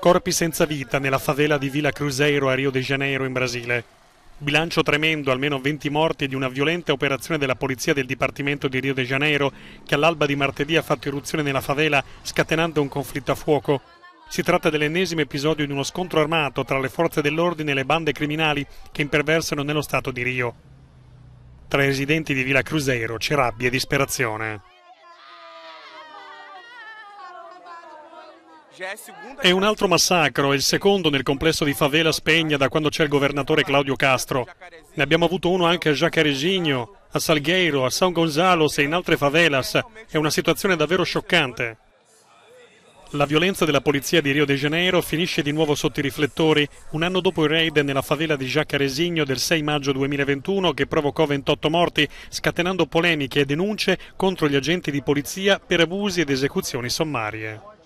Corpi senza vita nella favela di Villa Cruzeiro a Rio de Janeiro in Brasile. Bilancio tremendo, almeno 20 morti di una violenta operazione della polizia del Dipartimento di Rio de Janeiro che all'alba di martedì ha fatto irruzione nella favela scatenando un conflitto a fuoco. Si tratta dell'ennesimo episodio di uno scontro armato tra le forze dell'ordine e le bande criminali che imperversano nello stato di Rio. Tra i residenti di Villa Cruzeiro c'è rabbia e disperazione. È un altro massacro, il secondo nel complesso di Favela Spegna da quando c'è il governatore Claudio Castro. Ne abbiamo avuto uno anche a Jacques Giacaresigno, a Salgueiro, a San Gonzalo e in altre favelas. È una situazione davvero scioccante. La violenza della polizia di Rio de Janeiro finisce di nuovo sotto i riflettori un anno dopo il raid nella favela di Jacques Giacaresigno del 6 maggio 2021 che provocò 28 morti, scatenando polemiche e denunce contro gli agenti di polizia per abusi ed esecuzioni sommarie.